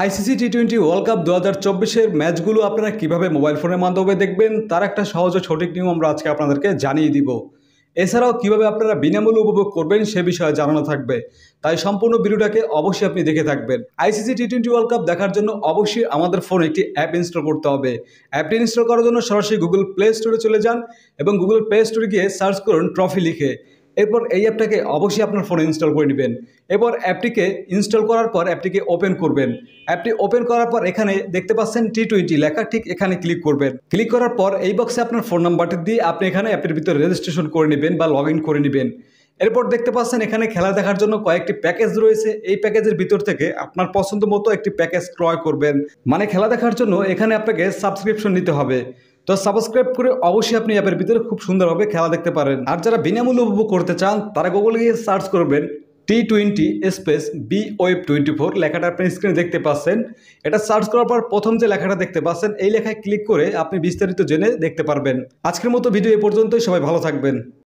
ICC T twenty world cup দু হাজার চব্বিশের ম্যাচগুলো আপনারা কীভাবে মোবাইল ফোনের মাধ্যমে দেখবেন তার একটা সহজ ও সঠিক নিয়ম আমরা আজকে আপনাদেরকে জানিয়ে দিব এছাড়াও কিভাবে আপনারা বিনামূল্যে উপভোগ করবেন সে বিষয়ে জানানো থাকবে তাই সম্পূর্ণ ভিডিওটাকে অবশ্যই আপনি দেখে থাকবেন ICC T twenty world cup দেখার জন্য অবশ্যই আমাদের ফোন একটি অ্যাপ ইনস্টল করতে হবে অ্যাপটি ইনস্টল করার জন্য সরাসরি গুগল প্লে স্টোরে চলে যান এবং গুগল প্লে স্টোরে গিয়ে সার্চ করুন ট্রফি লিখে এরপর এই অ্যাপটাকে অবশ্যই আপনার ফোনে ইনস্টল করে নেবেন এরপর অ্যাপটিকে ইনস্টল করার পর অ্যাপটিকে ওপেন করবেন অ্যাপটি ওপেন করার পর এখানে দেখতে পাচ্ছেন টি টোয়েন্টি লেখা ঠিক এখানে ক্লিক করবেন ক্লিক করার পর এই বক্সে আপনার ফোন নাম্বারটি দিয়ে আপনি এখানে অ্যাপের ভিতরে রেজিস্ট্রেশন করে নেবেন বা লগ করে নেবেন এরপর দেখতে পাচ্ছেন এখানে খেলা দেখার জন্য কয়েকটি প্যাকেজ রয়েছে এই প্যাকেজের ভিতর থেকে আপনার পছন্দ মতো একটি প্যাকেজ ক্রয় করবেন মানে খেলা দেখার জন্য এখানে আপনাকে সাবস্ক্রিপশন নিতে হবে তো সাবস্ক্রাইব করে অবশ্যই আপনি অ্যাপের ভিতরে খুব সুন্দরভাবে খেলা দেখতে পারেন আর যারা বিনামূল্য উপভোগ করতে চান তারা গুগলে গিয়ে সার্চ করবেন T twenty space B web twenty four লেখাটা আপনি স্ক্রিনে দেখতে পাচ্ছেন এটা সার্চ করার পর প্রথম যে লেখাটা দেখতে পাচ্ছেন এই লেখায় ক্লিক করে আপনি বিস্তারিত জেনে দেখতে পারবেন আজকের মতো ভিডিও এ পর্যন্তই সবাই ভালো থাকবেন